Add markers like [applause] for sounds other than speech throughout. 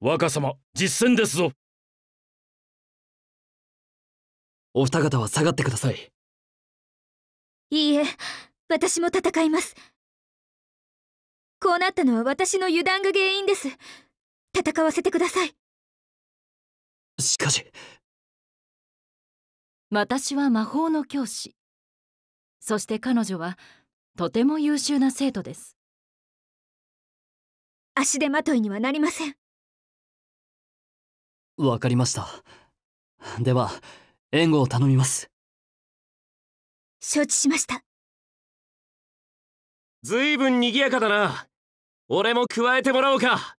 若様実践ですぞお二方は下がってくださいいいえ私も戦いますこうなったのは私の油断が原因です戦わせてくださいしかし私は魔法の教師そして彼女はとても優秀な生徒です足手まといにはなりませんわかりました。では、援護を頼みます。承知しました。ずいぶん賑やかだな。俺も加えてもらおうか。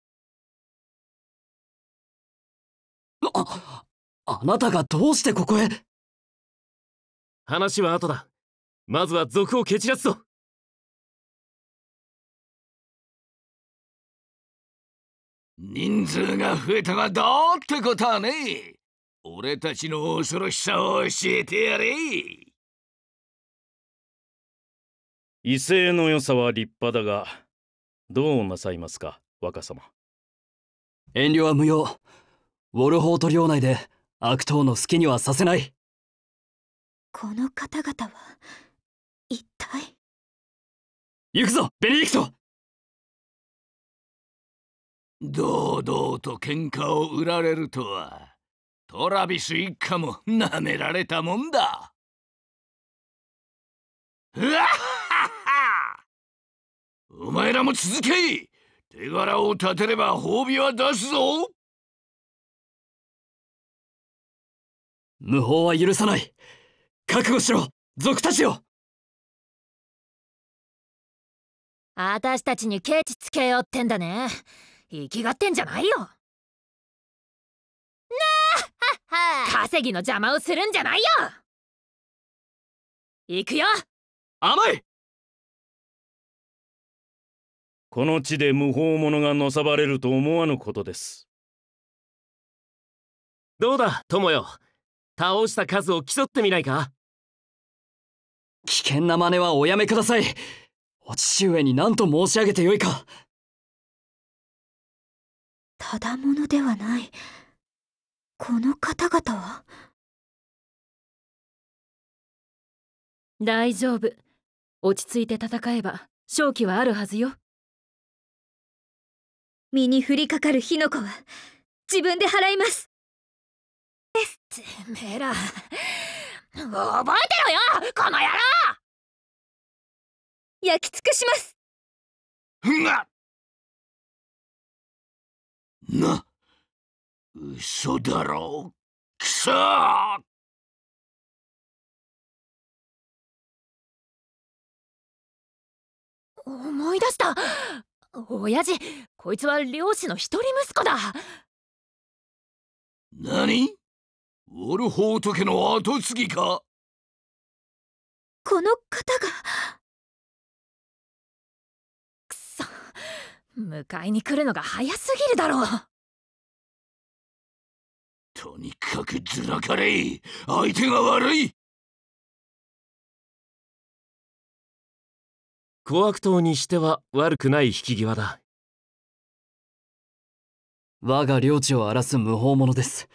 あ、あなたがどうしてここへ話は後だ。まずは賊を蹴散らすぞ。人数が増えたがどうってことはねえ俺たちの恐ろしさを教えてやれ威勢の良さは立派だがどうなさいますか若様遠慮は無用ウォルホート領内で悪党の好きにはさせないこの方々は一体行くぞベネディクト堂々と喧嘩を売られるとはトラビス一家もなめられたもんだうわっはっはお前らも続け手柄を立てれば褒美は出すぞ無法は許さない覚悟しろ族たちよ私たちにケチつけようってんだね生きがってんじゃないよねえはは稼ぎの邪魔をするんじゃないよ行くよ甘いこの地で無法者がのさばれると思わぬことですどうだ友よ倒した数を競ってみないか危険な真似はおやめくださいお父上に何と申し上げてよいかただものではない。この方々は大丈夫。落ち着いて戦えば勝機はあるはずよ。身に降りかかる火の粉は自分で払います。てめえら、覚えてろよこの野郎焼き尽くしますがっな、嘘だろう、くそ思い出した親父、こいつは漁師の一人息子だ何オルホート家の跡継ぎかこの方が。迎えに来るのが早すぎるだろうとにかくずらかれ相手が悪い小悪党にしては悪くない引き際だ我が領地を荒らす無法者です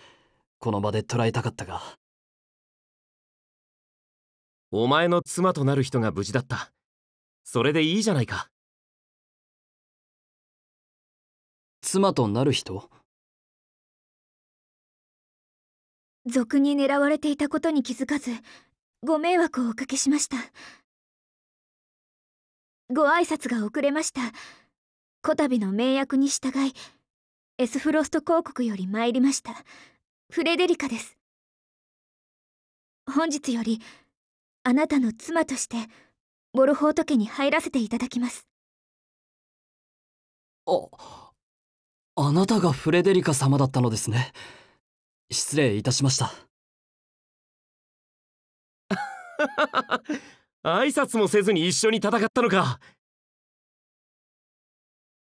この場で捕らえたかったがお前の妻となる人が無事だったそれでいいじゃないか妻となる人俗に狙われていたことに気づかずご迷惑をおかけしましたご挨拶が遅れましたこたびの名約に従いエスフロスト広告より参りましたフレデリカです本日よりあなたの妻としてボルホート家に入らせていただきますああなたがフレデリカ様だったのですね。失礼いたしました。[laughs] 挨拶もせずに一緒に戦ったのか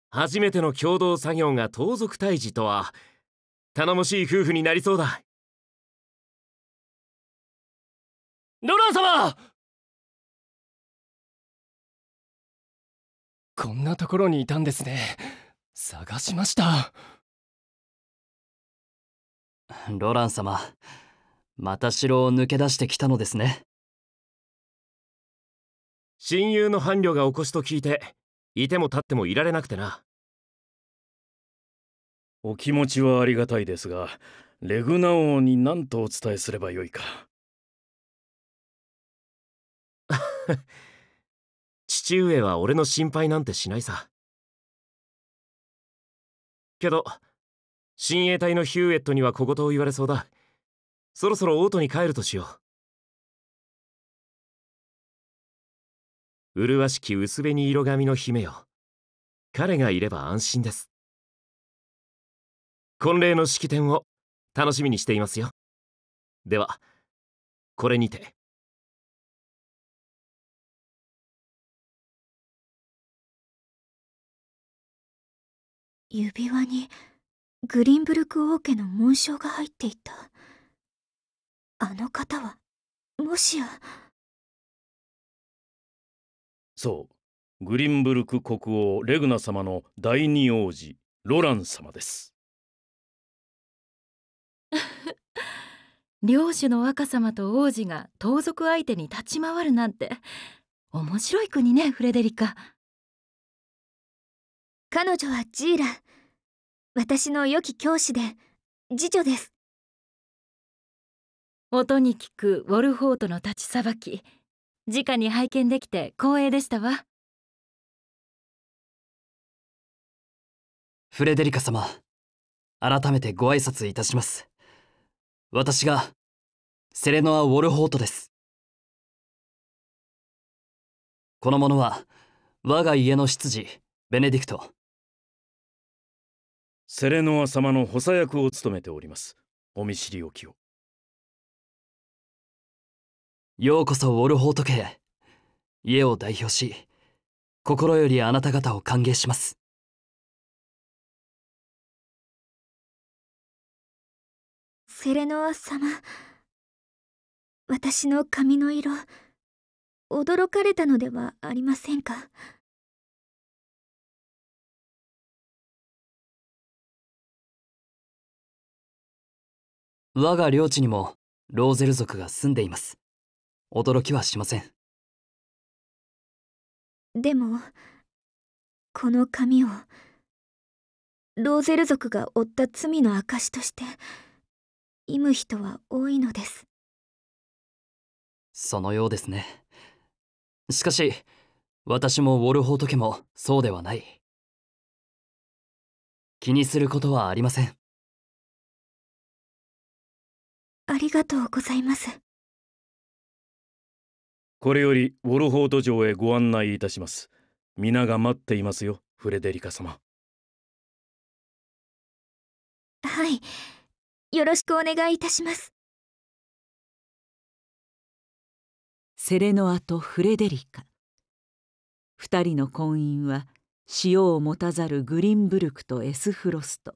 初めての共同作業が盗賊退治とは頼もしい夫婦になりそうだロラン様こんなところにいたんですね探しましたロラン様また城を抜け出してきたのですね親友の伴侶が起こしと聞いていても立ってもいられなくてなお気持ちはありがたいですがレグナ王に何とお伝えすればよいか [laughs] 父上は俺の心配なんてしないさけど親衛隊のヒューエットには小言を言われそうだそろそろオートに帰るとしよう麗しき薄紅色髪の姫よ彼がいれば安心です婚礼の式典を楽しみにしていますよではこれにて指輪にグリンブルク王家の紋章が入っていたあの方はもしやそうグリンブルク国王レグナ様の第二王子ロラン様です [laughs] 領主の若様と王子が盗賊相手に立ち回るなんて面白い国ねフレデリカ彼女はジーラ。私の良き教師で、次女です。音に聞くウォルホートの立ちさばき、直に拝見できて光栄でしたわ。フレデリカ様、改めてご挨拶いたします。私が、セレノア・ウォルホートです。この者は、我が家の執事、ベネディクト。セレノア様の補佐役を務めておりますお見知りおきをようこそウォルホート家家を代表し心よりあなた方を歓迎しますセレノア様私の髪の色驚かれたのではありませんか我が領地にもローゼル族が住んでいます驚きはしませんでもこの紙をローゼル族が負った罪の証として忌む人は多いのですそのようですねしかし私もウォルホート家もそうではない気にすることはありませんありがとうございますこれよりウォルホート城へご案内いたします皆が待っていますよフレデリカ様はいよろしくお願いいたしますセレノアとフレデリカ二人の婚姻は塩を持たざるグリンブルクとエスフロスト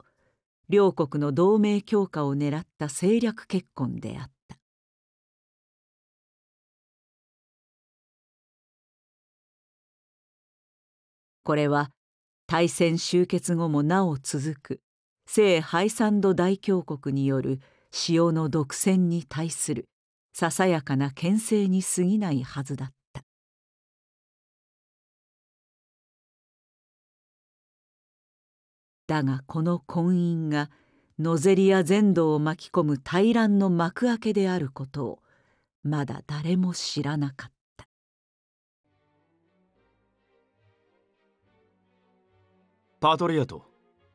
両国の同盟強化を狙った政略結婚であったこれは大戦終結後もなお続く聖ハイサンド大峡国による潮の独占に対するささやかな牽制に過ぎないはずだった。だがこの婚姻がノゼリア全土を巻き込む大乱の幕開けであることをまだ誰も知らなかった。パトリアと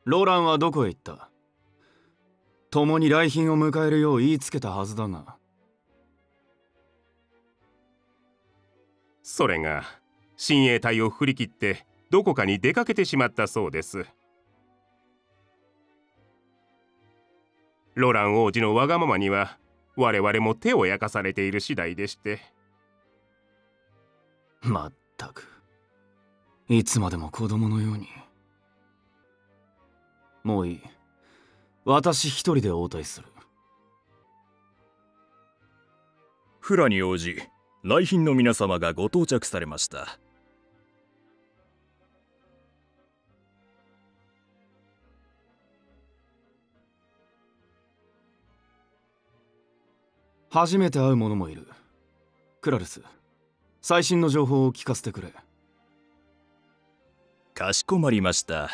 ローランはどこへ行った共に来賓を迎えるよう言いつけたはずだがそれが親衛隊を振り切ってどこかに出かけてしまったそうですロラン王子のわがままには我々も手を焼かされている次第でしてまったくいつまでも子供のようにもういい私一人で応対するフラニ王子来賓の皆様がご到着されました初めて会う者もいるクラルス最新の情報を聞かせてくれかしこまりました